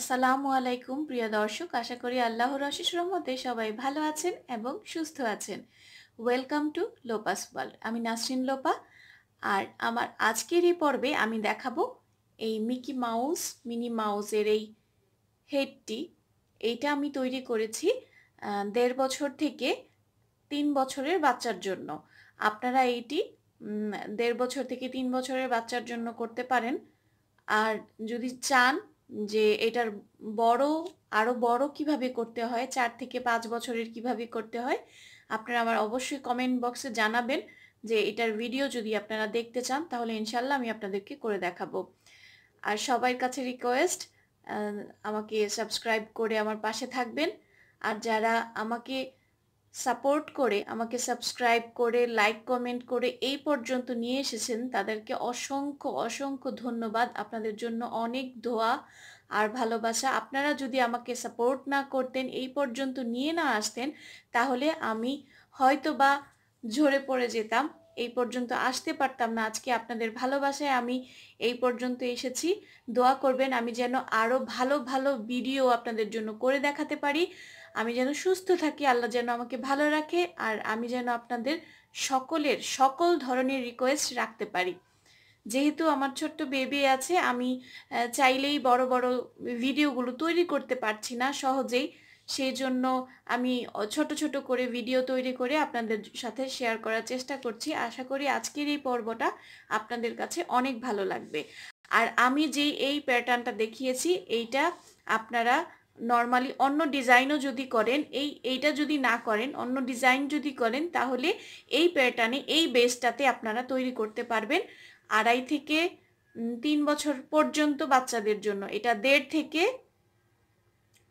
আসসালামু আলাইকুম প্রিয় দর্শক আশা করি আল্লাহর অশেষ রহমতে সবাই ভালো আছেন এবং সুস্থ আছেন ওয়েলকাম টু লোপাস ওয়ার্ল্ড আমি নাসরিন লোপা আর আমার আজকের এই পর্বে আমি দেখাবো এই মিকি মাউস মিনি মাউসের এই হেডটি এইটা আমি তৈরি করেছি দেড় বছর থেকে তিন বছরের বাচ্চার জন্য আপনারা এইটি দেড় বছর থেকে তিন বছরের বাচ্চার জন্য করতে পারেন আর যদি চান যে এটার বড় আরও বড় কিভাবে করতে হয় চার থেকে পাঁচ বছরের কিভাবে করতে হয় আপনারা আমার অবশ্যই কমেন্ট বক্সে জানাবেন যে এটার ভিডিও যদি আপনারা দেখতে চান তাহলে ইনশাল্লাহ আমি আপনাদেরকে করে দেখাবো আর সবার কাছে রিকোয়েস্ট আমাকে সাবস্ক্রাইব করে আমার পাশে থাকবেন আর যারা আমাকে সাপোর্ট করে আমাকে সাবস্ক্রাইব করে লাইক কমেন্ট করে এই পর্যন্ত নিয়ে এসেছেন তাদেরকে অসংখ্য অসংখ্য ধন্যবাদ আপনাদের জন্য অনেক দোয়া আর ভালোবাসা আপনারা যদি আমাকে সাপোর্ট না করতেন এই পর্যন্ত নিয়ে না আসতেন তাহলে আমি হয়তো বা ঝরে পড়ে যেতাম এই পর্যন্ত আসতে পারতাম না আজকে আপনাদের ভালোবাসায় আমি এই পর্যন্ত এসেছি দোয়া করবেন আমি যেন আরও ভালো ভালো ভিডিও আপনাদের জন্য করে দেখাতে পারি আমি যেন সুস্থ থাকি আল্লাহ যেন আমাকে ভালো রাখে আর আমি যেন আপনাদের সকলের সকল ধরনের রিকোয়েস্ট রাখতে পারি যেহেতু আমার ছোট্ট বেবি আছে আমি চাইলেই বড় বড় ভিডিওগুলো তৈরি করতে পারছি না সহজেই সেই জন্য আমি ছোট ছোট করে ভিডিও তৈরি করে আপনাদের সাথে শেয়ার করার চেষ্টা করছি আশা করি আজকের এই পর্বটা আপনাদের কাছে অনেক ভালো লাগবে আর আমি যেই এই প্যাটার্নটা দেখিয়েছি এইটা আপনারা নর্মালি অন্য ডিজাইনও যদি করেন এই এইটা যদি না করেন অন্য ডিজাইন যদি করেন তাহলে এই প্যাটার্নে এই বেসটাতে আপনারা তৈরি করতে পারবেন আড়াই থেকে তিন বছর পর্যন্ত বাচ্চাদের জন্য এটা দেড় থেকে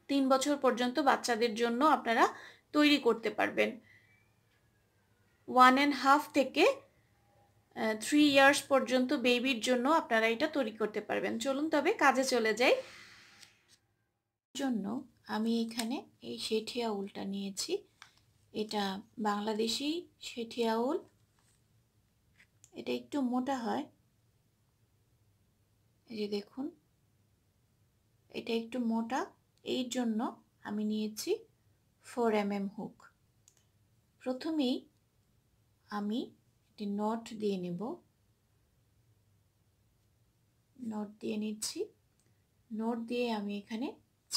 তিন বছর পর্যন্ত বাচ্চাদের জন্য আপনারা তৈরি করতে পারবেন ওয়ান অ্যান্ড হাফ থেকে থ্রি ইয়ার্স পর্যন্ত বেবির জন্য আপনারা এটা তৈরি করতে পারবেন চলুন তবে কাজে চলে যাই জন্য আমি এখানে এই শেঠিয়া উলটা নিয়েছি এটা বাংলাদেশি শেঠিয়া উল এটা একটু মোটা হয় এই যে দেখুন এটা একটু মোটা এই জন্য আমি নিয়েছি ফোর এম এম হুক প্রথমেই আমি একটি নট দিয়ে নেব নট দিয়ে নিচ্ছি নট দিয়ে আমি এখানে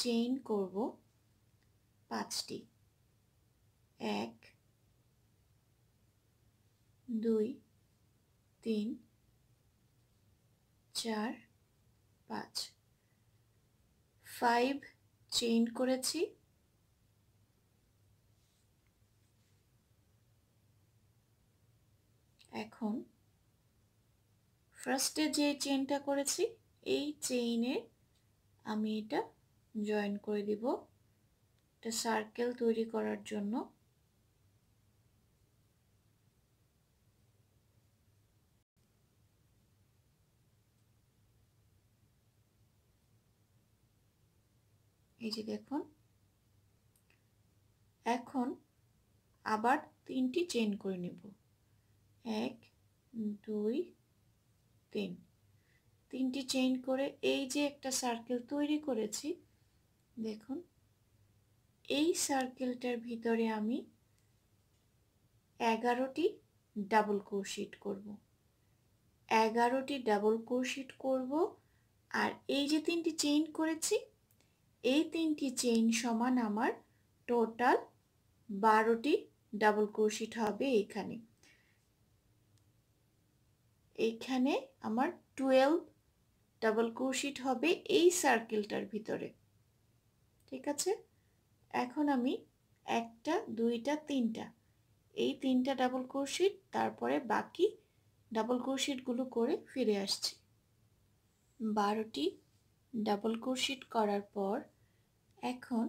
চেইন করব পাঁচটি এক দুই তিন চার পাঁচ ফাইভ চেইন করেছি এখন ফার্স্টে যে চেইনটা করেছি এই চেইনে আমি এটা জয়েন করে দিব একটা সার্কেল তৈরি করার জন্য এই যে দেখুন এখন আবার তিনটি চেন করে নেব এক দুই তিন তিনটি চেইন করে এই যে একটা সার্কেল তৈরি করেছি দেখুন এই সার্কেলটার ভিতরে আমি এগারোটি ডাবল ক্রোশিট করব এগারোটি ডাবল ক্রোশিট করব আর এই যে তিনটি চেইন করেছি এই তিনটি চেইন সমান আমার টোটাল বারোটি ডাবল কোশিট হবে এখানে এখানে আমার টুয়েলভ ডাবল কোশিট হবে এই সার্কেলটার ভিতরে ঠিক আছে এখন আমি একটা দুইটা তিনটা এই তিনটা ডাবল ক্রোশিট তারপরে বাকি ডাবল ক্রোশিটগুলো করে ফিরে আসছি বারোটি ডাবল ক্রোশিট করার পর এখন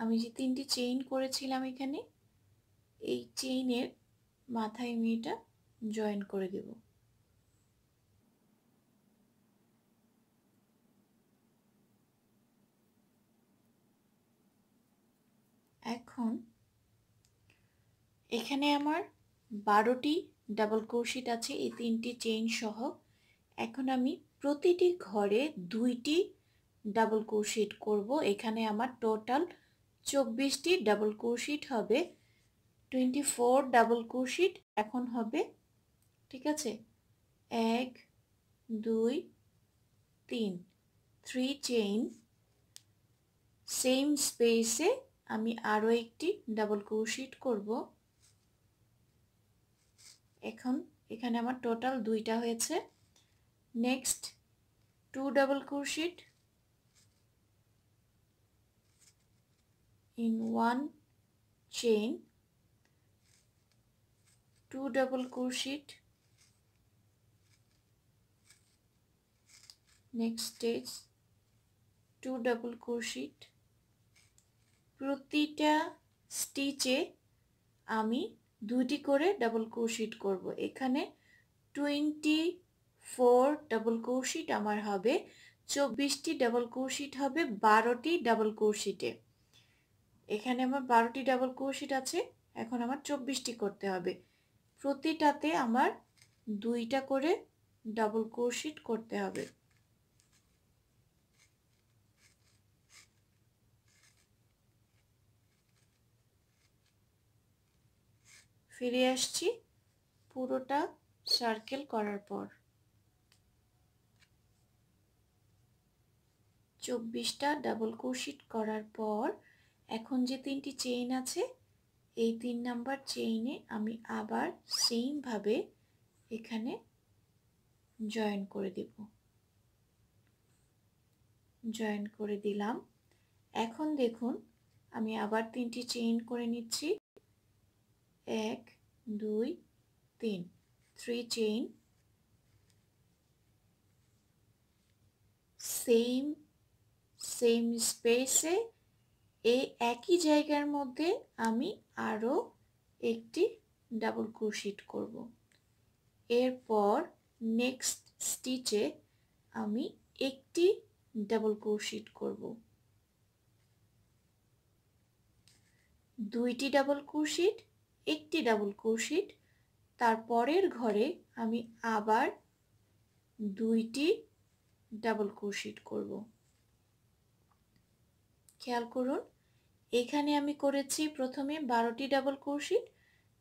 আমি যে তিনটি চেইন করেছিলাম এখানে এই চেইনের মাথায় আমি এটা জয়েন করে দেবো এখন এখানে আমার বারোটি ডাবল ক্রোশিট আছে এই তিনটি চেইন সহ এখন আমি প্রতিটি ঘরে দুইটি ডাবল ক্রোশিট করব এখানে আমার টোটাল চব্বিশটি ডাবল ক্রোশিট হবে টোয়েন্টি ফোর ডাবল ক্রোশিট এখন হবে ঠিক আছে এক দুই তিন থ্রি চেইন সেম স্পেসে আমি আরও একটি ডাবল ক্রোশিট করব এখন এখানে আমার টোটাল দুইটা হয়েছে next two double crochet in one chain two double crochet next stage two double crochet প্রতিটা স্টিচে আমি দুইটি করে ডাবল ক্রোশিট করব এখানে টোয়েন্টি ফোর ডাবল ক্রোশিট আমার হবে চব্বিশটি ডাবল ক্রোশিট হবে বারোটি ডাবল ক্রোশিটে এখানে আমার বারোটি ডাবল ক্রোশিট আছে এখন আমার চব্বিশটি করতে হবে প্রতিটাতে আমার দুইটা করে ডাবল ক্রোশিট করতে হবে ফিরে আসছি পুরোটা সার্কেল করার পর চব্বিশটা ডাবল কোশিট করার পর এখন যে তিনটি চেইন আছে এই তিন নাম্বার চেইনে আমি আবার সেমভাবে এখানে জয়েন করে দেব জয়েন করে দিলাম এখন দেখুন আমি আবার তিনটি চেইন করে নিচ্ছি এক দুই তিন থ্রি চেইন সেম সেম স্পেসে এই একই জায়গার মধ্যে আমি আরও একটি ডাবল ক্রুশিট করব এরপর নেক্সট স্টিচে আমি একটি ডাবল ক্রুশিট করব দুইটি ডাবল ক্রুশিট একটি ডাবল ক্রোশিট তারপরের ঘরে আমি আবার দুইটি ডাবল ক্রোশিট করব খেয়াল করুন এখানে আমি করেছি প্রথমে বারোটি ডাবল ক্রোশিট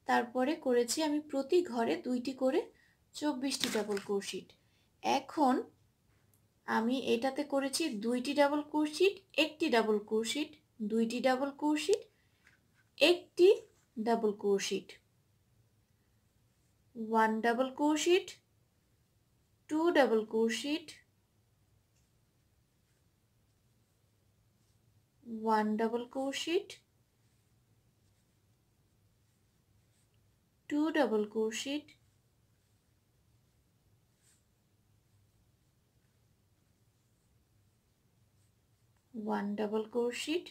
তারপরে করেছি আমি প্রতি ঘরে দুইটি করে চব্বিশটি ডাবল ক্রোশিট এখন আমি এটাতে করেছি দুইটি ডাবল ক্রোশিট একটি ডাবল ক্রোশিট দুইটি ডাবল ক্রোশিট একটি double crochet one double crochet two double crochet one double crochet two double crochet one double crochet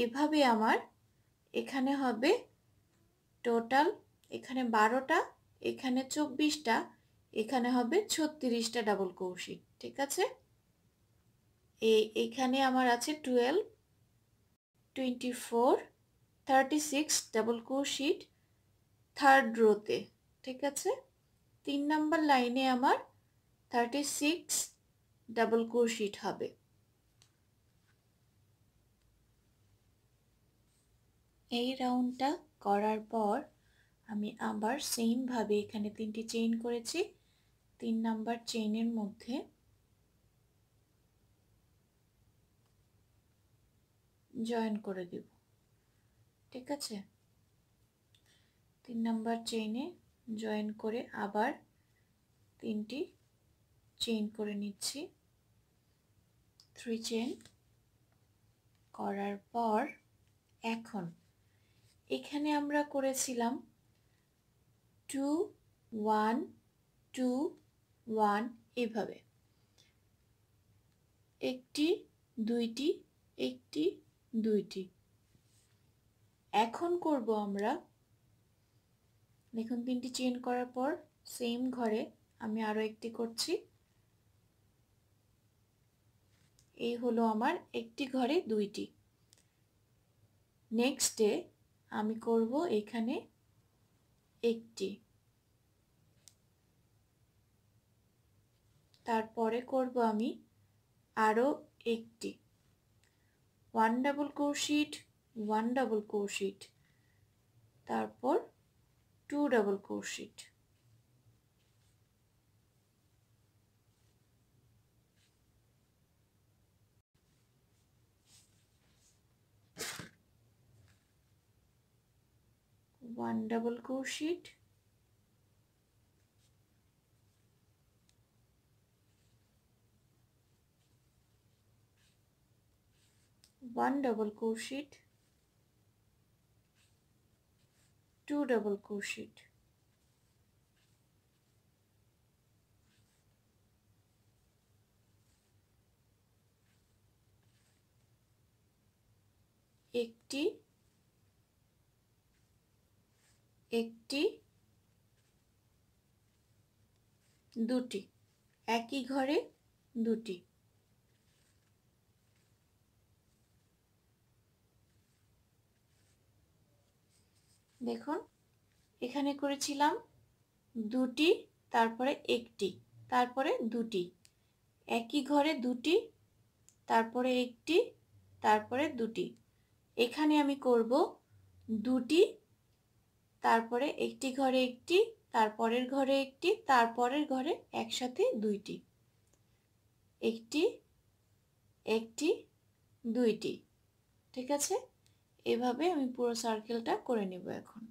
এভাবে আমার এখানে হবে টোটাল এখানে বারোটা এখানে চব্বিশটা এখানে হবে ছত্রিশটা ডাবল কৌশিক ঠিক আছে এ এখানে আমার আছে twelve twenty four thirty six double crochet third রোতে ঠিক আছে তিন নাম্বার লাইনে আমার থার্টি সিক্স ডাবল কৌশিট হবে এই রাউন্ডটা করার পর আমি আবার সেমভাবে এখানে তিনটি চেইন করেছি তিন নাম্বার চেইনের মধ্যে জয়েন করে দিব ঠিক আছে তিন নাম্বার চেইনে জয়েন করে আবার তিনটি চেইন করে নিচ্ছি থ্রি চেন করার পর এখন এখানে আমরা করেছিলাম টু ওয়ান টু ওয়ান এভাবে একটি দুইটি একটি দুইটি এখন করব আমরা দেখুন তিনটি চেন করার পর সেম ঘরে আমি আরও একটি করছি এই হলো আমার একটি ঘরে দুইটি নেক্সট ডে আমি করব এখানে একটি তারপরে করব আমি আরও একটি one double crochet one double crochet তারপর two double crochet one double crochet one double crochet two double crochet একটি একটি দুটি একই ঘরে দুটি দেখুন এখানে করেছিলাম দুটি তারপরে একটি তারপরে দুটি একই ঘরে দুটি তারপরে একটি তারপরে দুটি এখানে আমি করব দুটি তারপরে একটি ঘরে একটি তারপরের ঘরে একটি তারপরের ঘরে একসাথে দুইটি একটি একটি দুইটি ঠিক আছে এভাবে আমি পুরো সার্কেলটা করে নেব এখন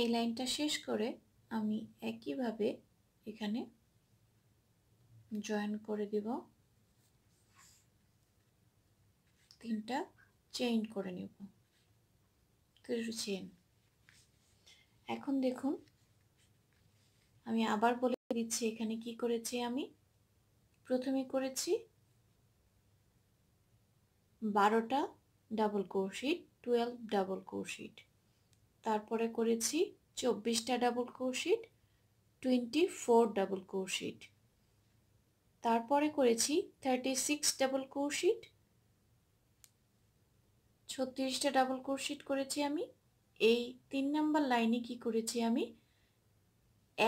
এই লাইনটা শেষ করে আমি একইভাবে এখানে জয়েন করে দিব তিনটা চেইন করে নেব তিরু এখন দেখুন আমি আবার বলে দিচ্ছি এখানে কি করেছি আমি প্রথমে করেছি বারোটা double crochet twelve double crochet তারপরে করেছি চব্বিশটা double crochet twenty four double crochet তারপরে করেছি থার্টি সিক্স ডাবল কোরশিট ছত্রিশটা ডাবল ক্রোশিট করেছি আমি এই তিন নাম্বার লাইনে কি করেছি আমি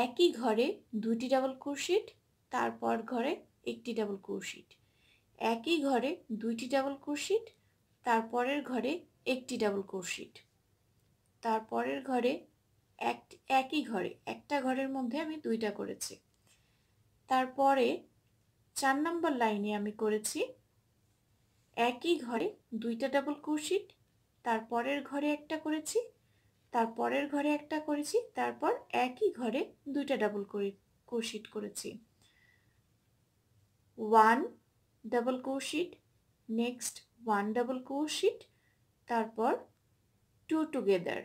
একই ঘরে দুটি ডাবল ক্রোশিট তারপর ঘরে একটি ডাবল ক্রোশিট একই ঘরে দুইটি ডাবল ক্রোশিট তারপরের ঘরে একটি ডাবল ক্রোশিট তারপরের ঘরে এক একই ঘরে একটা ঘরের মধ্যে আমি দুইটা করেছি তারপরে চার নাম্বার লাইনে আমি করেছি একই ঘরে দুইটা ডাবল কোশিট তারপরের ঘরে একটা করেছি তারপরের ঘরে একটা করেছি তারপর একই ঘরে দুইটা ডাবল কোশিট করেছি one double crochet next one double crochet তারপর two together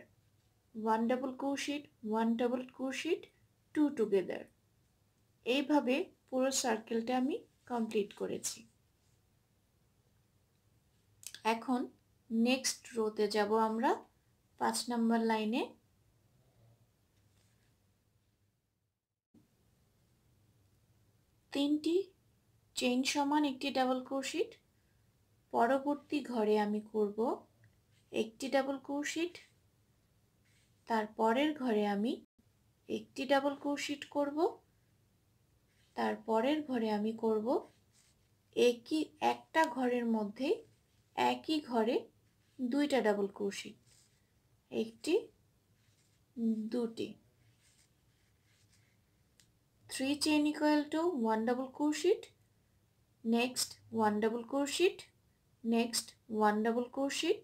one double crochet one double crochet two together এইভাবে পুরো সার্কেলটা আমি কমপ্লিট করেছি এখন নেক্সট রোতে যাব আমরা পাঁচ নম্বর লাইনে তিনটি চেইন সমান একটি ডাবল ক্রোশিট পরবর্তী ঘরে আমি করব একটি ডাবল ক্রোশিট তারপরের ঘরে আমি একটি ডাবল ক্রোশিট করব তারপরের ঘরে আমি করব একই একটা ঘরের মধ্যেই একই ঘরে দুইটা ডাবল কৌশিক একটি দুটি three chain equal to one double crochet next one double crochet next one double crochet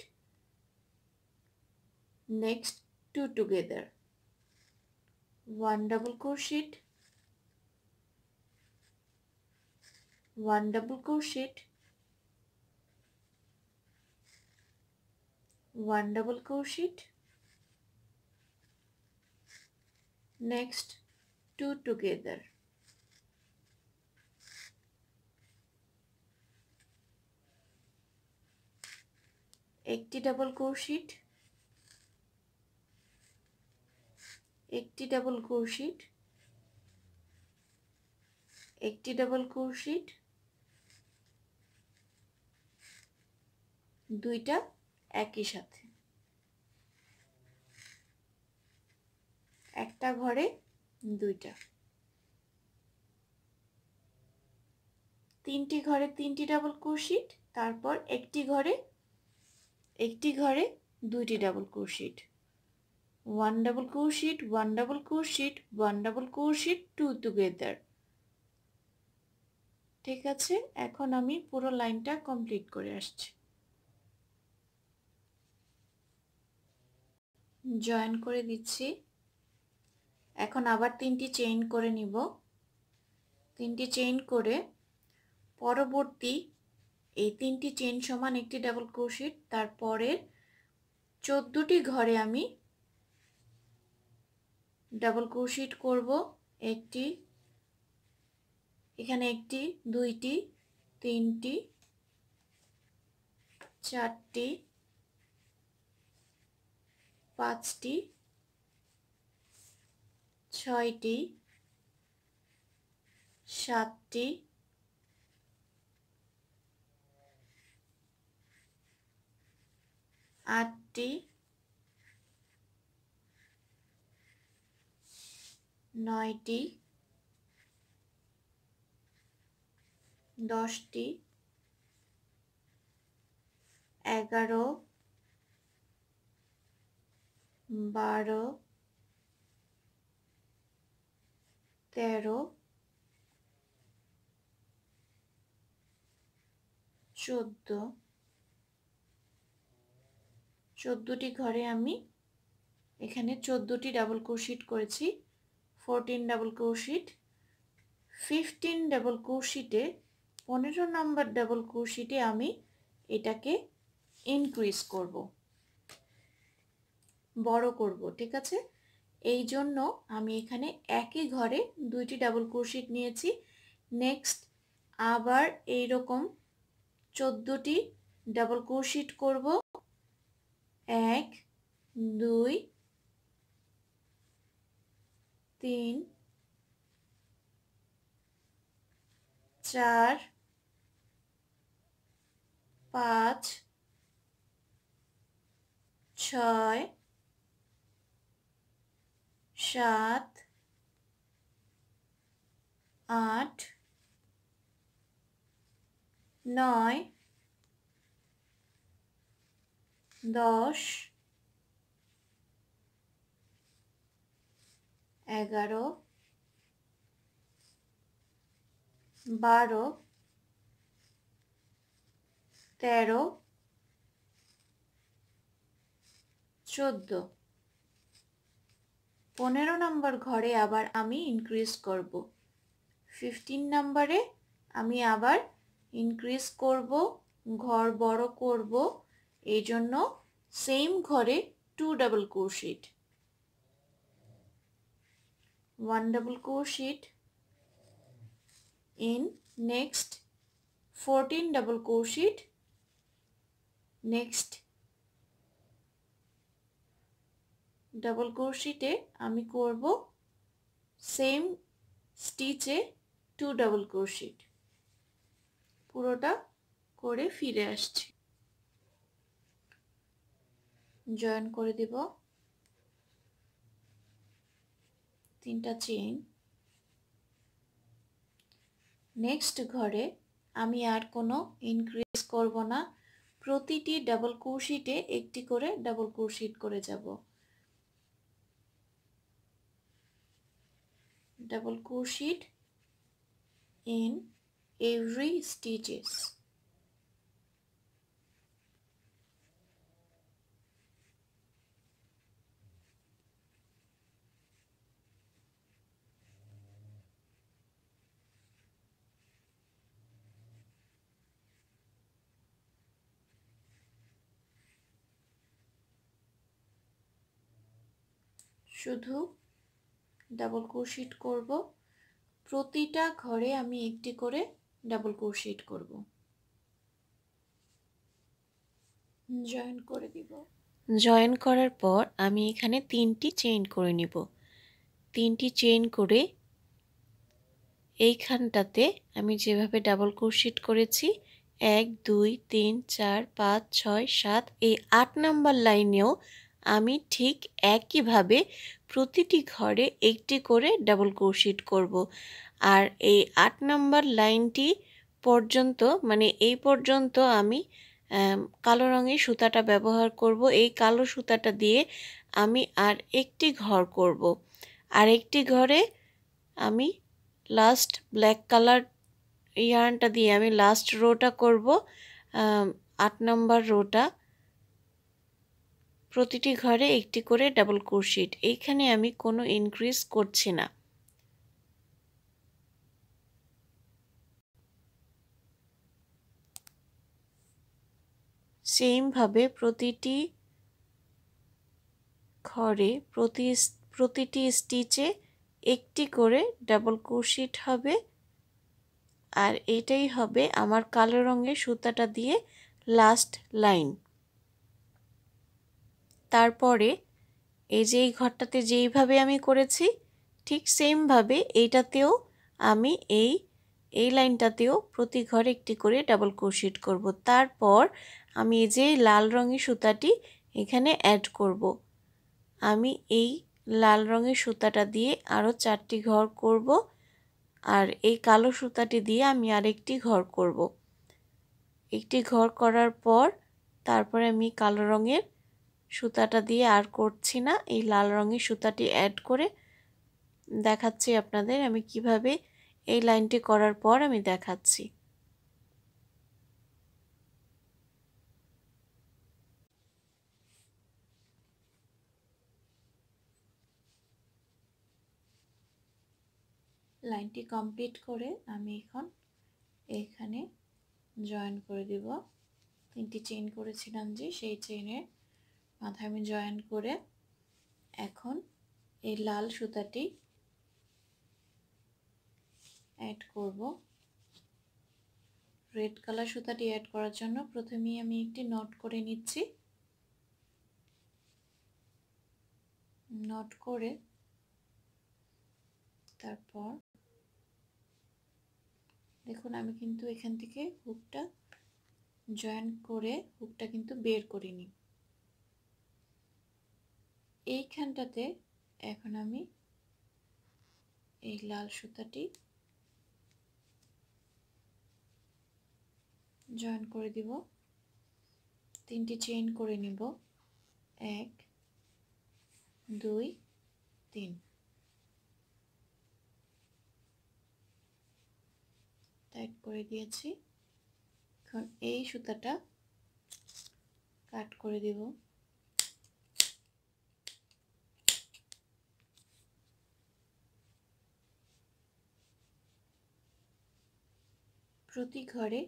next two together one double crochet one double crochet one double crochet next two together একটি double crochet একটি double crochet একটি double ক্রোশিট দুইটা একই সাথে একটা ঘরে দুইটা তিনটি ঘরে তিনটি ডাবল ক্রোশিট তারপর একটি ঘরে একটি ঘরে দুইটি double crochet one double crochet one double crochet one double crochet two together ঠিক আছে এখন আমি পুরো লাইনটা কমপ্লিট করে আসছি জয়েন করে দিচ্ছি এখন আবার তিনটি চেইন করে নিব তিনটি চেইন করে পরবর্তী এই তিনটি চেইন সমান একটি ডাবল ক্রোশেট তারপরের চোদ্দটি ঘরে আমি ডাবল ক্রোশেট করব একটি এখানে একটি দুইটি তিনটি চারটি পাঁচটি ছয়টি সাতটি আটটি নয়টি দশটি এগারো বারো তেরো চোদ্দ চোদ্দোটি ঘরে আমি এখানে চোদ্দোটি ডাবল ক্রোশিট করেছি fourteen double crochet fifteen double ক্রোশিটে পনেরো নম্বর ডাবল ক্রোশিটে আমি এটাকে ইনক্রিজ করবো বড় করব ঠিক আছে এই জন্য আমি এখানে একই ঘরে দুইটি ডাবল ক্রোশিট নিয়েছি নেক্সট আবার এই রকম চোদ্দোটি ডাবল ক্রোশিট করব এক দুই তিন চার পাঁচ ছয় সাত আট নয় দশ এগারো বারো তেরো চোদ্দো পনেরো নম্বর ঘরে আবার আমি ইনক্রিজ করব ফিফটিন নাম্বারে আমি আবার ইনক্রিজ করব ঘর বড় করব এই জন্য সেম ঘরে two double crochet one double crochet in next fourteen double crochet next double ক্রোশিটে আমি করব সেম স্টিচে টু ডাবল ক্রোশিট পুরোটা করে ফিরে আসছি জয়েন করে দিব তিনটা চেন নেক্সট ঘরে আমি আর কোনো ইনক্রিজ করব না প্রতিটি ডাবল ক্রোশিটে একটি করে ডাবল ক্রোশিট করে যাবো double crochet in every stitches শুধু ডাবল ক্রোশিট করব প্রতিটা ঘরে আমি একটি করে ডাবল ক্রোশিট করব জয়েন করে দিব জয়েন করার পর আমি এখানে তিনটি চেইন করে নিব তিনটি চেইন করে এইখানটাতে আমি যেভাবে ডাবল ক্রোশিট করেছি এক দুই তিন চার পাঁচ ছয় সাত এই আট নাম্বার লাইনেও আমি ঠিক একইভাবে প্রতিটি ঘরে একটি করে ডাবল ক্রোশিট করব আর এই আট নাম্বার লাইনটি পর্যন্ত মানে এই পর্যন্ত আমি কালো রঙের সুতাটা ব্যবহার করব এই কালো সুতাটা দিয়ে আমি আর একটি ঘর করব আর একটি ঘরে আমি লাস্ট ব্ল্যাক কালার ইয়ার্নটা দিয়ে আমি লাস্ট রোটা করব আট নম্বর রোটা প্রতিটি ঘরে একটি করে ডাবল ক্রোশিট এইখানে আমি কোনো ইনক্রিজ করছি না সেমভাবে প্রতিটি ঘরে প্রতি প্রতিটি স্টিচে একটি করে ডাবল ক্রোশিট হবে আর এটাই হবে আমার কালো রঙের সুতাটা দিয়ে লাস্ট লাইন তারপরে এই যে এই ঘরটাতে যেইভাবে আমি করেছি ঠিক সেমভাবে এইটাতেও আমি এই এই লাইনটাতেও প্রতি ঘরে একটি করে ডাবল ক্রোশিট করব তারপর আমি এই যে লাল রঙের সুতাটি এখানে অ্যাড করব আমি এই লাল রঙের সুতাটা দিয়ে আরও চারটি ঘর করব আর এই কালো সুতাটি দিয়ে আমি আরেকটি ঘর করব একটি ঘর করার পর তারপরে আমি কালো রঙের সুতাটা দিয়ে আর করছি না এই লাল রঙের সুতাটি অ্যাড করে দেখাচ্ছি আপনাদের আমি কিভাবে এই লাইনটি করার পর আমি দেখাচ্ছি লাইনটি কমপ্লিট করে আমি এখন এখানে জয়েন করে দিব তিনটি চেইন করেছিলাম যে সেই চেইনের মাথায় আমি জয়েন করে এখন এই লাল সুতাটি অ্যাড করব রেড কালার সুতাটি অ্যাড করার জন্য প্রথমেই আমি একটি নট করে নিচ্ছি নট করে তারপর দেখুন আমি কিন্তু এখান থেকে হুকটা জয়েন করে হুকটা কিন্তু বের করিনি এইখানটাতে এখন আমি এই লাল সুতাটি জয়েন করে দিব তিনটি চেইন করে নিব এক দুই তিন টাইট করে দিয়েছি এখন এই সুতাটা কাট করে দিব প্রতি ঘরে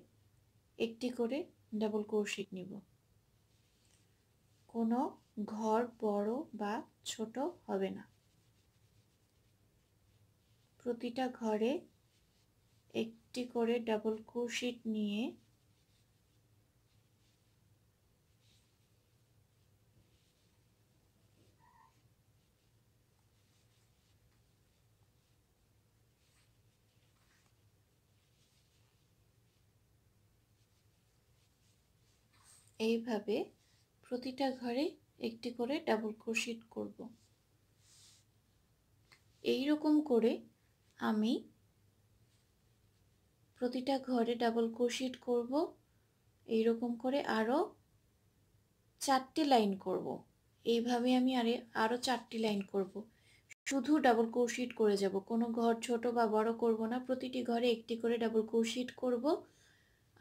একটি করে ডাবল কৌশিক নিব কোনো ঘর বড় বা ছোট হবে না প্রতিটা ঘরে একটি করে ডাবল ক্রোশিট নিয়ে এইভাবে প্রতিটা ঘরে একটি করে ডাবল ক্রোশিট করব এই রকম করে আমি প্রতিটা ঘরে ডাবল ক্রোশিট করব এই রকম করে আরো চারটি লাইন করব এইভাবে আমি আরে আরও চারটি লাইন করব শুধু ডাবল ক্রোশিট করে যাব কোনো ঘর ছোট বা বড় করব না প্রতিটি ঘরে একটি করে ডাবল ক্রোশিট করব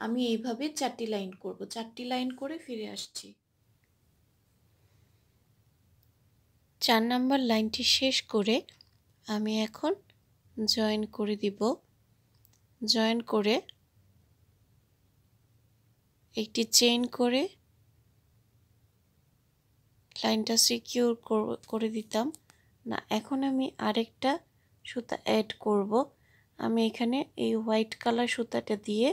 আমি এইভাবে চারটি লাইন করব চারটি লাইন করে ফিরে আসছি চার নাম্বার লাইনটি শেষ করে আমি এখন জয়েন করে দিব জয়েন করে একটি চেইন করে লাইনটা সিকিউর করে দিতাম না এখন আমি আরেকটা সুতা অ্যাড করব আমি এখানে এই হোয়াইট কালার সুতাটা দিয়ে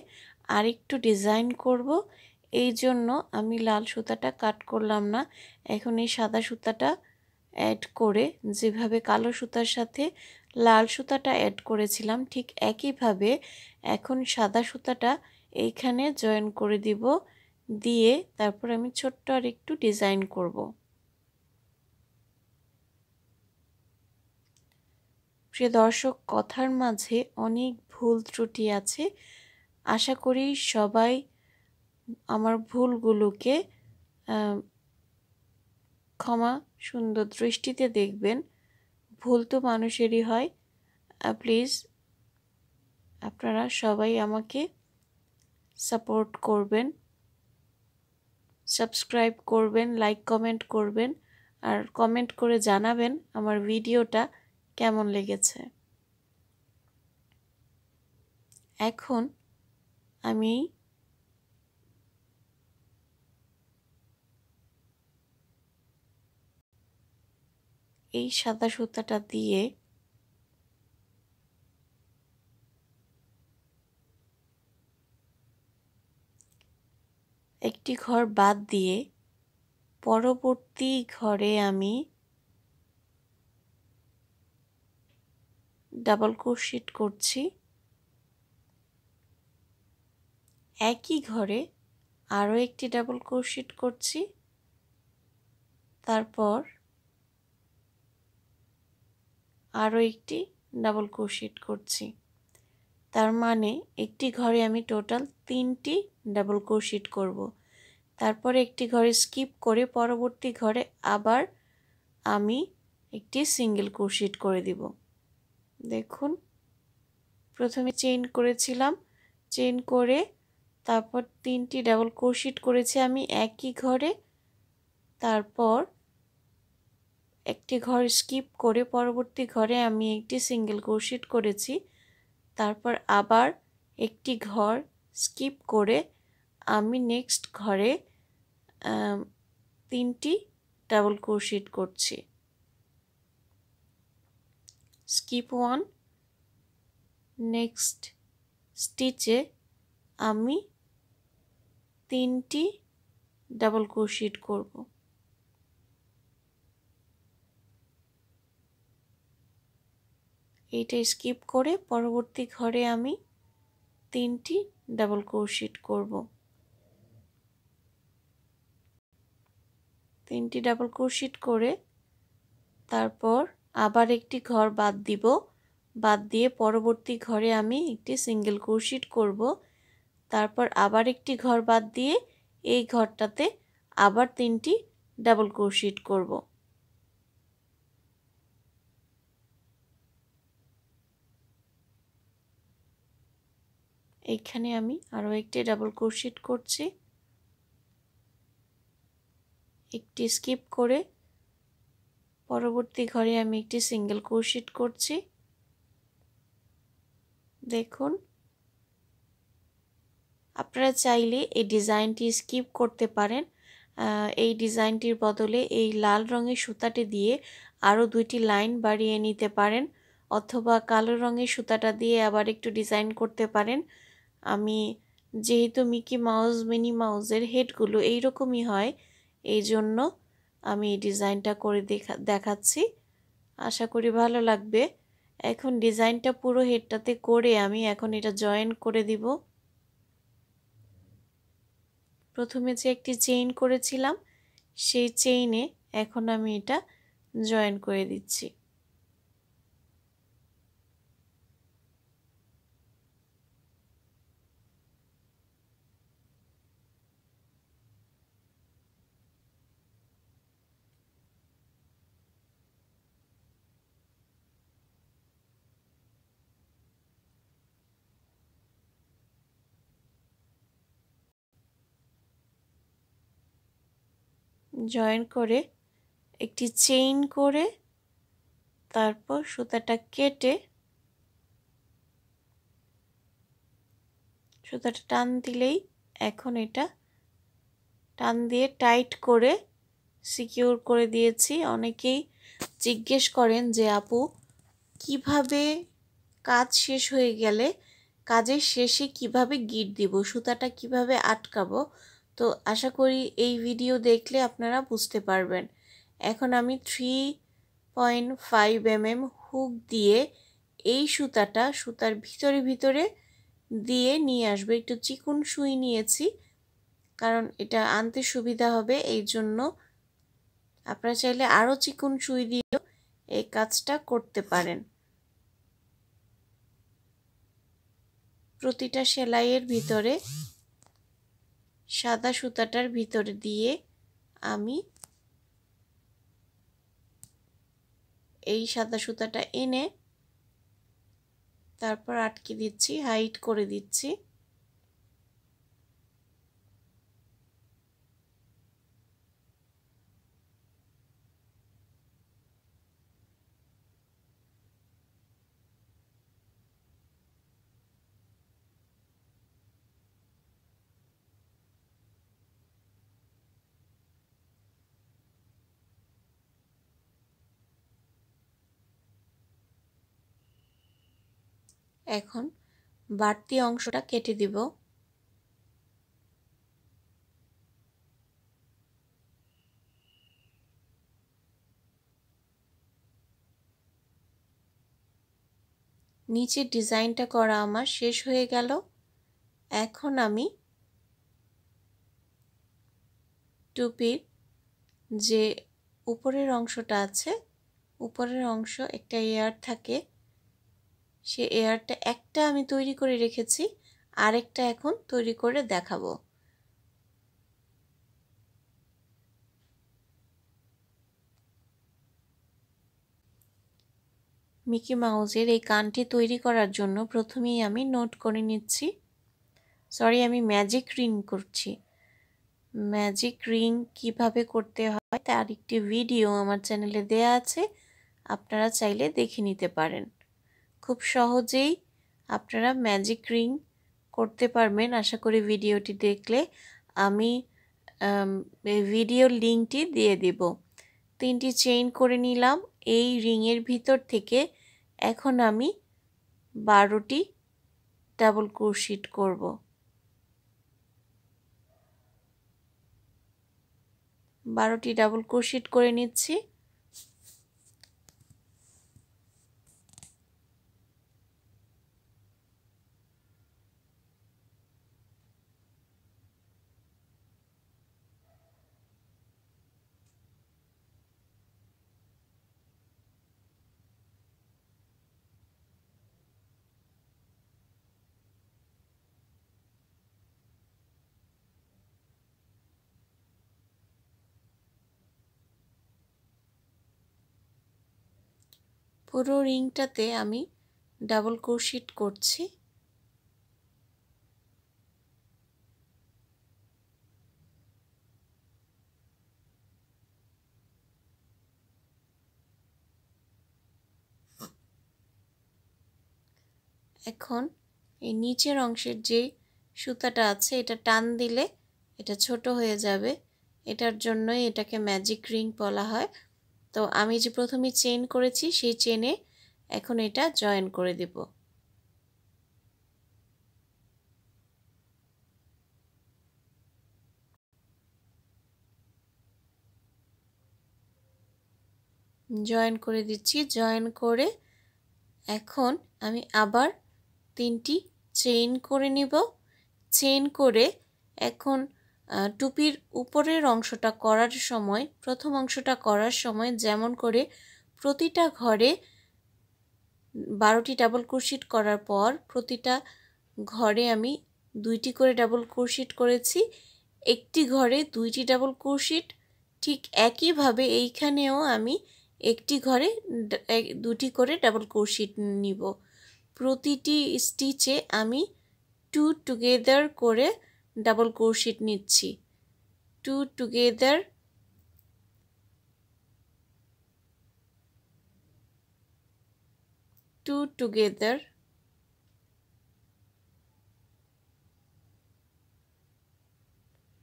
আরেকটু ডিজাইন করব এই জন্য আমি লাল সুতাটা কাট করলাম না এখন এই সাদা সুতাটা অ্যাড করে যেভাবে কালো সুতার সাথে লাল সুতাটা অ্যাড করেছিলাম ঠিক একইভাবে এখন সাদা সুতাটা এইখানে জয়েন করে দিব দিয়ে তারপর আমি ছোট্ট আর একটু ডিজাইন করব প্রিয় দর্শক কথার মাঝে অনেক ভুল ত্রুটি আছে আশা করি সবাই আমার ভুলগুলোকে ক্ষমা সুন্দর দৃষ্টিতে দেখবেন ভুল তো মানুষেরই হয় প্লিজ আপনারা সবাই আমাকে সাপোর্ট করবেন সাবস্ক্রাইব করবেন লাইক কমেন্ট করবেন আর কমেন্ট করে জানাবেন আমার ভিডিওটা কেমন লেগেছে এখন আমি এই সাদা সুতাটা দিয়ে একটি ঘর বাদ দিয়ে পরবর্তী ঘরে আমি ডাবল কোর্সিট করছি একই ঘরে আরও একটি ডাবল ক্রোশেট করছি তারপর আরও একটি ডাবল ক্রোশেট করছি তার মানে একটি ঘরে আমি টোটাল তিনটি ডাবল ক্রোশেট করব তারপরে একটি ঘরে স্কিপ করে পরবর্তী ঘরে আবার আমি একটি সিঙ্গেল ক্রোশেট করে দিব দেখুন প্রথমে চেইন করেছিলাম চেইন করে তারপর তিনটি ডাবল ক্রোশিট করেছি আমি একই ঘরে তারপর একটি ঘর স্কিপ করে পরবর্তী ঘরে আমি একটি সিঙ্গেল ক্রোশিট করেছি তারপর আবার একটি ঘর স্কিপ করে আমি নেক্সট ঘরে তিনটি ডাবল ক্রোশিট করছি স্কিপ ওয়ান নেক্সট স্টিচে আমি তিনটি ডাবল ক্রোশিট করব এইটা স্কিপ করে পরবর্তী ঘরে আমি তিনটি ডাবল ক্রোশিট করব তিনটি ডাবল ক্রোশিট করে তারপর আবার একটি ঘর বাদ দিব বাদ দিয়ে পরবর্তী ঘরে আমি একটি সিঙ্গেল ক্রোশিট করব তারপর আবার একটি ঘর বাদ দিয়ে এই ঘরটাতে আবার তিনটি ডাবল ক্রোশিট করব এইখানে আমি আরও একটি ডাবল ক্রোশিট করছি একটি স্কিপ করে পরবর্তী ঘরে আমি একটি সিঙ্গেল ক্রোশিট করছি দেখুন আপনারা চাইলে এই ডিজাইনটি স্কিপ করতে পারেন এই ডিজাইনটির বদলে এই লাল রঙের সুতাটি দিয়ে আরও দুইটি লাইন বাড়িয়ে নিতে পারেন অথবা কালো রঙের সুতাটা দিয়ে আবার একটু ডিজাইন করতে পারেন আমি যেহেতু মিকি মাউস মিনি মাউসের হেডগুলো এইরকমই হয় এই জন্য আমি এই ডিজাইনটা করে দেখা দেখাচ্ছি আশা করি ভালো লাগবে এখন ডিজাইনটা পুরো হেডটাতে করে আমি এখন এটা জয়েন করে দিব প্রথমে যে একটি চেইন করেছিলাম সেই চেইনে এখন আমি এটা জয়েন করে দিচ্ছি জয়েন করে একটি চেইন করে তারপর সুতাটা কেটে সুতাটা টান দিলেই এখন এটা টান দিয়ে টাইট করে সিকিউর করে দিয়েছি অনেকেই জিজ্ঞেস করেন যে আপু কিভাবে কাজ শেষ হয়ে গেলে কাজের শেষে কিভাবে গিট দিব সুতাটা কিভাবে আটকাবো তো আশা করি এই ভিডিও দেখলে আপনারা বুঝতে পারবেন এখন আমি three point five MM hook দিয়ে এই সুতাটা সুতার ভিতরে ভিতরে দিয়ে নিয়ে আসবো একটু চিকুন শুই নিয়েছি কারণ এটা আনতে সুবিধা হবে এই জন্য আপনারা চাইলে আরও চিকুন শুই দিয়েও এই কাজটা করতে পারেন প্রতিটা সেলাইয়ের ভিতরে সাদা সুতাটার ভিতর দিয়ে আমি এই সাদা সুতাটা এনে তারপর আটকে দিচ্ছি হাইট করে দিচ্ছি এখন বাড়তি অংশটা কেটে দিব নিচের ডিজাইনটা করা আমার শেষ হয়ে গেল এখন আমি টুপির যে উপরের অংশটা আছে উপরের অংশ একটা এয়ার থাকে সে এয়ারটা একটা আমি তৈরি করে রেখেছি আরেকটা এখন তৈরি করে দেখাবো মিকি মাউজের এই কানটি তৈরি করার জন্য প্রথমেই আমি নোট করে নিচ্ছি সরি আমি ম্যাজিক রিং করছি ম্যাজিক রিং কিভাবে করতে হয় তার একটি ভিডিও আমার চ্যানেলে দেয়া আছে আপনারা চাইলে দেখে নিতে পারেন খুব সহজেই আপনারা ম্যাজিক রিং করতে পারবেন আশা করি ভিডিওটি দেখলে আমি ভিডিও লিঙ্কটি দিয়ে দেব তিনটি চেইন করে নিলাম এই রিংয়ের ভিতর থেকে এখন আমি বারোটি ডাবল কুরশিট করব বারোটি ডাবল কুরশিট করে নিচ্ছি পুরো রিংটাতে আমি ডাবল ক্রোশিট করছি এখন এই নিচের অংশের যে সুতাটা আছে এটা টান দিলে এটা ছোট হয়ে যাবে এটার জন্যই এটাকে ম্যাজিক রিং বলা হয় তো আমি যে প্রথমে চেন করেছি সেই চেনে এখন এটা জয়েন করে দেব জয়েন করে দিচ্ছি জয়েন করে এখন আমি আবার তিনটি চেইন করে নিব চেইন করে এখন টুপির উপরের অংশটা করার সময় প্রথম অংশটা করার সময় যেমন করে প্রতিটা ঘরে বারোটি ডাবল কুরশিট করার পর প্রতিটা ঘরে আমি দুইটি করে ডাবল কুরশিট করেছি একটি ঘরে দুইটি ডাবল কুরশিট ঠিক একইভাবে এইখানেও আমি একটি ঘরে দুটি করে ডাবল কুরশিট নিব প্রতিটি স্টিচে আমি টু টুগেদার করে ডাবল ক্রোশেট নিচ্ছি টু টুগেদার টু টুগেদার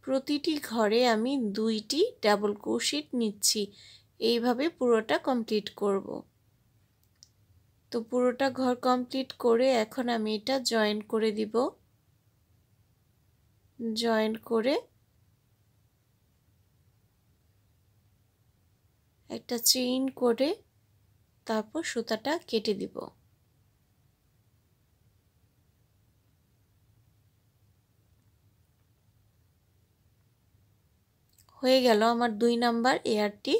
প্রতিটি ঘরে আমি দুইটি ডাবল ক্রোশেট নিচ্ছি এইভাবে পুরোটা কমপ্লিট করব তো পুরোটা ঘর কমপ্লিট করে এখন আমি এটা জয়েন করে দিব জয়েন করে একটা চেইন করে তারপর সুতাটা কেটে দিব হয়ে গেল আমার দুই নাম্বার এয়ারটি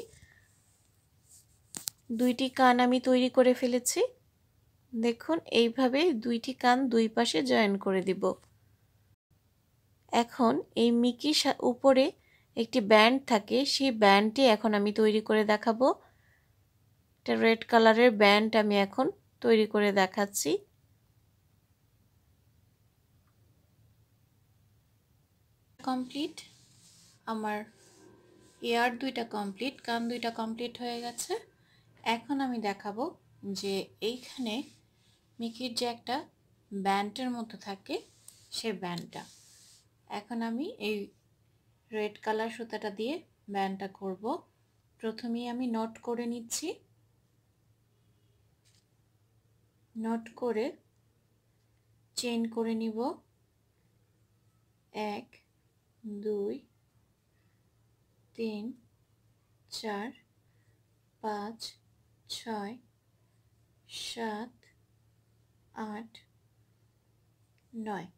দুইটি কান আমি তৈরি করে ফেলেছি দেখুন এইভাবে দুইটি কান দুই পাশে জয়েন করে দিব এখন এই মিকির উপরে একটি ব্যান্ড থাকে সেই ব্যান্ডটি এখন আমি তৈরি করে দেখাবো একটা রেড কালারের ব্যান্ড আমি এখন তৈরি করে দেখাচ্ছি কমপ্লিট আমার এয়ার দুইটা কমপ্লিট কান দুইটা কমপ্লিট হয়ে গেছে এখন আমি দেখাবো যে এইখানে মিকির যে একটা ব্যান্ডের মতো থাকে সে ব্যান্ডটা এখন আমি এই রেড কালার সুতাটা দিয়ে ব্যান্ডটা করব প্রথমেই আমি নট করে নিচ্ছি নট করে চেন করে নিব এক দুই তিন চার পাঁচ ছয় সাত আট নয়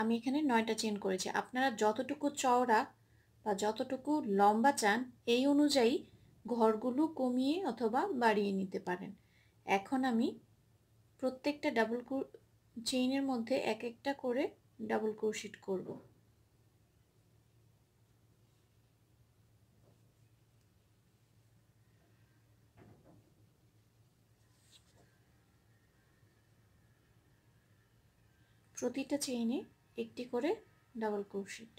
আমি এখানে নয়টা চেন করেছি আপনারা যতটুকু চওড়া বা যতটুকু লম্বা চান এই অনুযায়ী ঘরগুলো কমিয়ে অথবা বাড়িয়ে নিতে পারেন এখন আমি প্রত্যেকটা ডাবল ক্রু চেইনের মধ্যে এক একটা করে ডাবল ক্রোশিট করব প্রতিটা চেইনে একটি করে ডাবল ক্রোশিট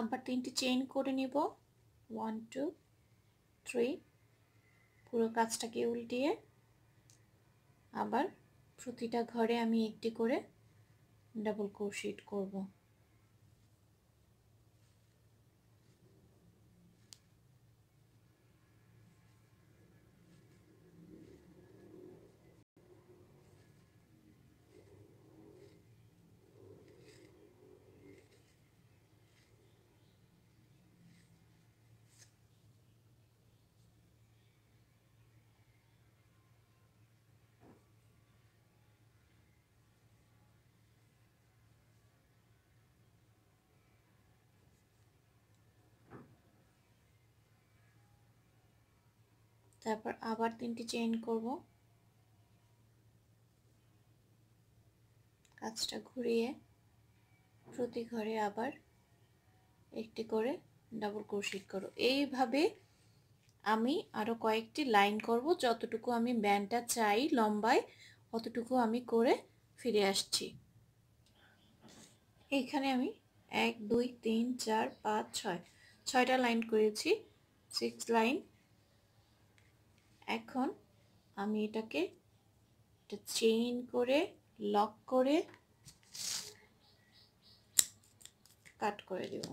আবার তিনটি চেইন করে নিব ওয়ান টু থ্রি পুরো কাজটাকে উল্টিয়ে আবার প্রতিটা ঘরে আমি একটি করে ডাবল ক্রোশিট করবো তারপর আবার তিনটি চেইন করব কাজটা ঘুরিয়ে প্রতি ঘরে আবার একটি করে ডাবল ক্রোশিট করো এইভাবে আমি আরও কয়েকটি লাইন করব যতটুকু আমি ব্যান্ডটা চাই লম্বায় অতটুকু আমি করে ফিরে আসছি এইখানে আমি এক দুই তিন চার পাঁচ ছয় ছয়টা লাইন করেছি সিক্স লাইন এখন আমি এটাকে এটা চেইন করে লক করে কাট করে দেব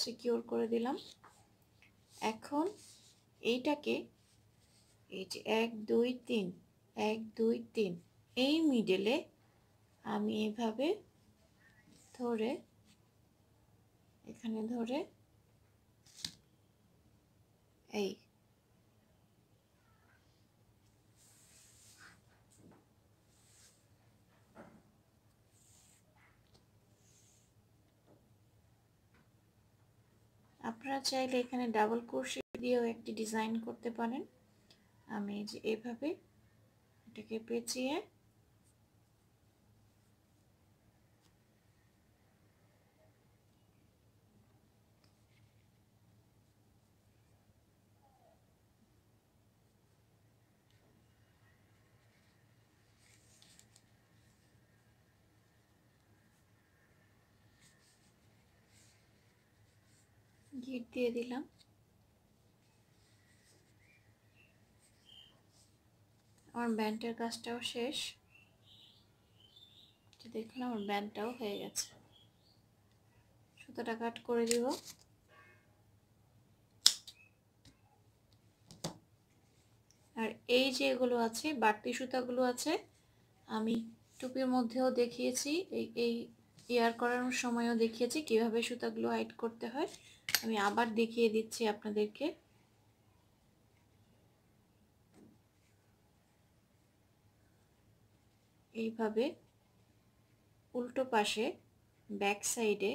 সিকিউর করে দিলাম এখন এইটাকে এই যে এক দুই তিন এক দুই তিন এই মিডেলে আমি এভাবে ধরে এখানে ধরে Hey. আপনারা চাইলে এখানে ডাবল ক্রোশে দিয়েও একটি ডিজাইন করতে পারেন আমি যে এভাবে এটাকে পেঁচিয়ে গিট দিয়ে দিলাম আমার ব্যান্ডের কাজটাও শেষ দেখুন আমার ব্যান্ডটাও হয়ে গেছে সুতোটা কাট করে দিব আর এই যে এগুলো আছে বাড়তি সুতাগুলো আছে আমি টুপির মধ্যেও দেখিয়েছি এই এই এয়ার করানোর সময়ও দেখিয়েছি কিভাবে সুতাগুলো হাইড করতে হয় আমি আবার দেখিয়ে দিচ্ছি আপনাদেরকে এইভাবে উল্টো পাশে ব্যাক সাইডে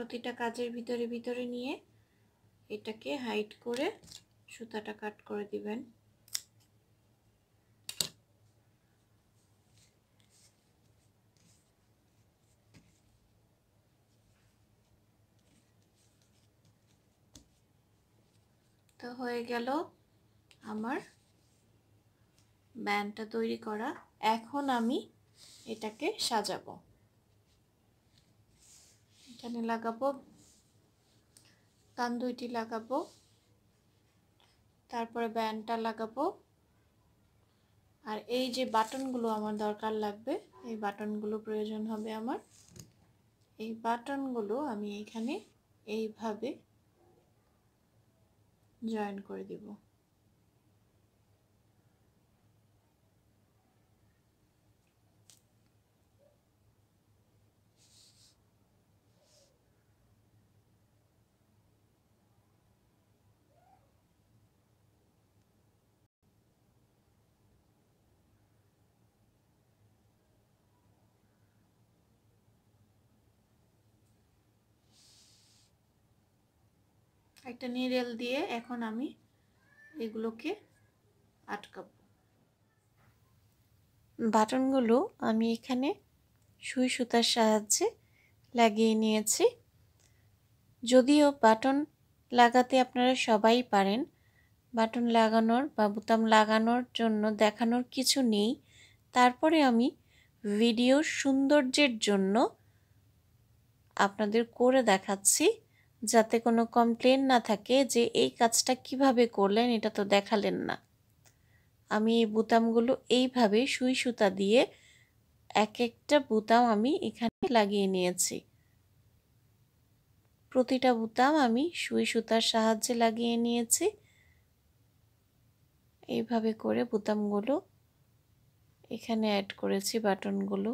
প্রতিটা কাজের ভিতরে ভিতরে নিয়ে এটাকে হাইট করে সুতাটা কাট করে দিবেন তো হয়ে গেল আমার ব্যান্ডটা তৈরি করা এখন আমি এটাকে সাজাবো এখানে লাগাবো কান দুইটি লাগাবো তারপরে ব্যান্ডটা লাগাবো আর এই যে বাটনগুলো আমার দরকার লাগবে এই বাটনগুলো প্রয়োজন হবে আমার এই বাটনগুলো আমি এখানে এইভাবে জয়েন করে দেবো একটা নিরেল দিয়ে এখন আমি এগুলোকে আটকাব বাটনগুলো আমি এখানে সুই সুতার সাহায্যে লাগিয়ে নিয়েছি যদিও বাটন লাগাতে আপনারা সবাই পারেন বাটন লাগানোর বা বোতাম লাগানোর জন্য দেখানোর কিছু নেই তারপরে আমি ভিডিও সৌন্দর্যের জন্য আপনাদের করে দেখাচ্ছি যাতে কোনো কমপ্লেন না থাকে যে এই কাজটা কিভাবে করলেন এটা তো দেখালেন না আমি এই বুতামগুলো এইভাবে সুই সুতা দিয়ে এক একটা বুতাম আমি এখানে লাগিয়ে নিয়েছি প্রতিটা বুতাম আমি সুই সুতার সাহায্যে লাগিয়ে নিয়েছি এইভাবে করে বুতামগুলো এখানে অ্যাড করেছি বাটনগুলো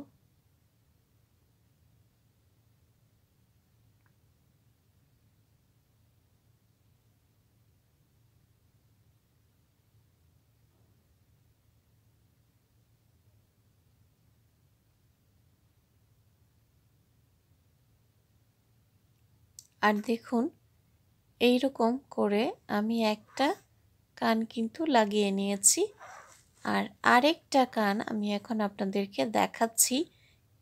আর দেখুন এই রকম করে আমি একটা কান কিন্তু লাগিয়ে নিয়েছি আর আরেকটা কান আমি এখন আপনাদেরকে দেখাচ্ছি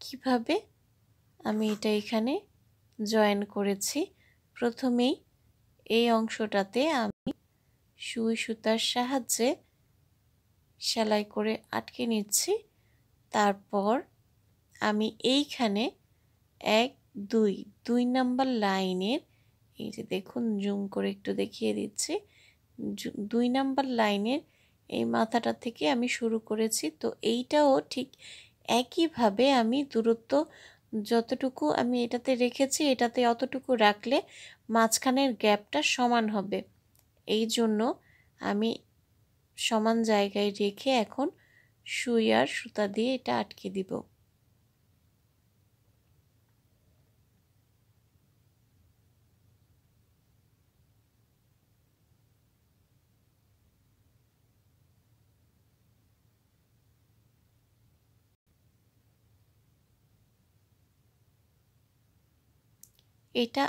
কিভাবে আমি এটা এখানে জয়েন করেছি প্রথমেই এই অংশটাতে আমি সুই সুতার সাহায্যে সেলাই করে আটকে নিচ্ছি তারপর আমি এইখানে এক দুই দুই নাম্বার লাইনের এই যে দেখুন জুম করে একটু দেখিয়ে দিচ্ছি দুই নাম্বার লাইনের এই মাথাটা থেকে আমি শুরু করেছি তো এইটাও ঠিক একইভাবে আমি দূরত্ব যতটুকু আমি এটাতে রেখেছি এটাতে অতটুকু রাখলে মাঝখানের গ্যাপটা সমান হবে এই জন্য আমি সমান জায়গায় রেখে এখন সুই আর সুতা দিয়ে এটা আটকে দিব এটা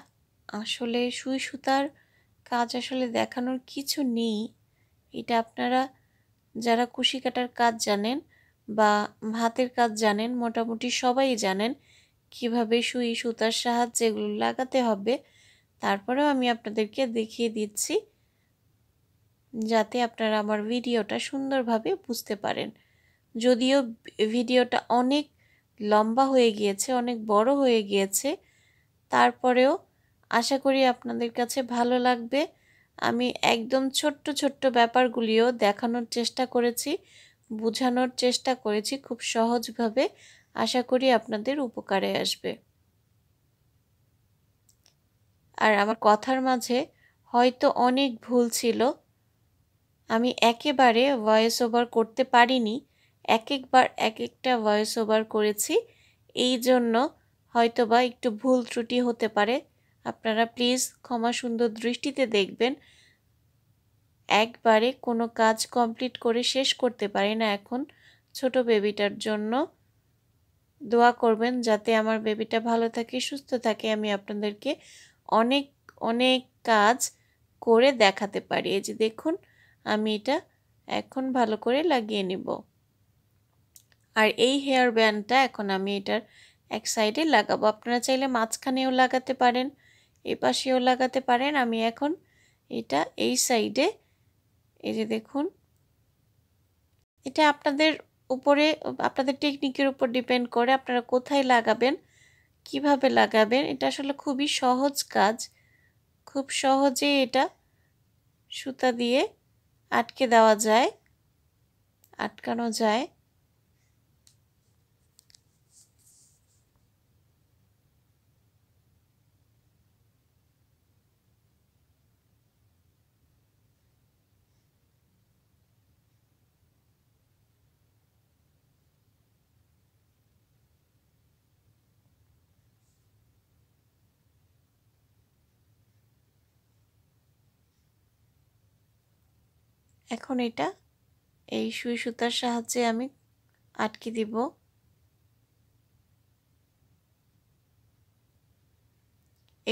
আসলে সুই সুতার কাজ আসলে দেখানোর কিছু নেই এটা আপনারা যারা কুশি কাটার কাজ জানেন বা হাতের কাজ জানেন মোটামুটি সবাই জানেন কিভাবে সুই সুতার সাহায্যে এগুলো লাগাতে হবে তারপরেও আমি আপনাদেরকে দেখিয়ে দিচ্ছি যাতে আপনারা আমার ভিডিওটা সুন্দরভাবে বুঝতে পারেন যদিও ভিডিওটা অনেক লম্বা হয়ে গিয়েছে অনেক বড় হয়ে গিয়েছে তারপরেও আশা করি আপনাদের কাছে ভালো লাগবে আমি একদম ছোট্ট ছোট্ট ব্যাপারগুলিও দেখানোর চেষ্টা করেছি বোঝানোর চেষ্টা করেছি খুব সহজভাবে আশা করি আপনাদের উপকারে আসবে আর আমার কথার মাঝে হয়তো অনেক ভুল ছিল আমি একেবারে ভয়েস ওভার করতে পারিনি এক একবার এক একটা ভয়েস ওভার করেছি এই জন্য হয়তোবা একটু ভুল ত্রুটি হতে পারে আপনারা প্লিজ ক্ষমা সুন্দর দৃষ্টিতে দেখবেন একবারে কোনো কাজ কমপ্লিট করে শেষ করতে পারি না এখন ছোট বেবিটার জন্য দোয়া করবেন যাতে আমার বেবিটা ভালো থাকে সুস্থ থাকে আমি আপনাদেরকে অনেক অনেক কাজ করে দেখাতে পারি এই যে দেখুন আমি এটা এখন ভালো করে লাগিয়ে নিব আর এই হেয়ার ব্যান্ডটা এখন আমি এটার এক সাইডে লাগাবো আপনারা চাইলে মাঝখানেও লাগাতে পারেন এ পাশেও লাগাতে পারেন আমি এখন এটা এই সাইডে এই যে দেখুন এটা আপনাদের উপরে আপনাদের টেকনিকের উপর ডিপেন্ড করে আপনারা কোথায় লাগাবেন কিভাবে লাগাবেন এটা আসলে খুবই সহজ কাজ খুব সহজে এটা সুতা দিয়ে আটকে দেওয়া যায় আটকানো যায় এখন এটা এই সুই সুতার সাহায্যে আমি আটকে দিব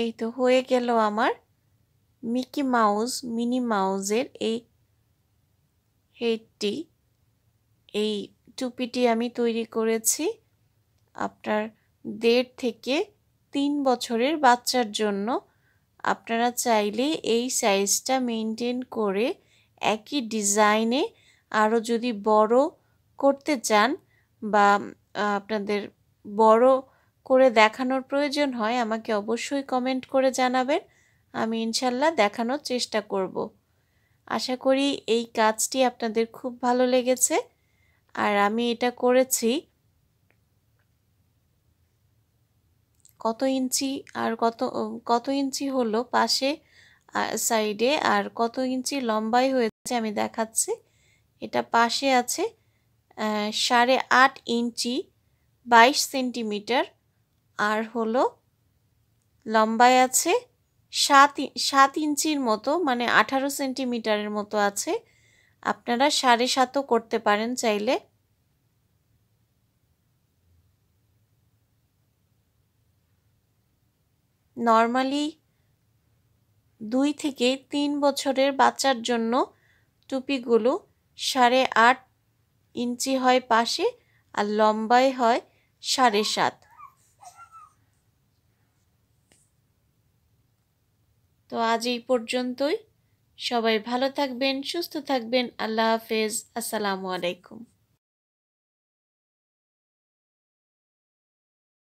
এই তো হয়ে গেল আমার মিকি মাউস মিনি মাউসের এই হেডটি এই টুপিটি আমি তৈরি করেছি আপনার দেড় থেকে তিন বছরের বাচ্চার জন্য আপনারা চাইলে এই সাইজটা মেনটেন করে একই ডিজাইনে আরও যদি বড় করতে চান বা আপনাদের বড় করে দেখানোর প্রয়োজন হয় আমাকে অবশ্যই কমেন্ট করে জানাবেন আমি ইনশাল্লাহ দেখানোর চেষ্টা করব আশা করি এই কাজটি আপনাদের খুব ভালো লেগেছে আর আমি এটা করেছি কত ইঞ্চি আর কত কত ইঞ্চি হলো পাশে সাইডে আর কত ইঞ্চি লম্বাই হয়েছে যে আমি দেখাচ্ছি এটা পাশে আছে সাড়ে আট ইঞ্চি বাইশ সেন্টিমিটার আর হলো লম্বায় আছে সাত সাত ইঞ্চির মতো মানে আঠারো সেন্টিমিটারের মতো আছে আপনারা সাড়ে সাতও করতে পারেন চাইলে নর্মালি দুই থেকে তিন বছরের বাচ্চার জন্য টুপিগুলো সাড়ে আট ইঞ্চি হয় পাশে আর লম্বাই হয় সাড়ে সাত তো আজ এই পর্যন্তই সবাই ভালো থাকবেন সুস্থ থাকবেন আল্লাহ হাফেজ আসসালামু আলাইকুম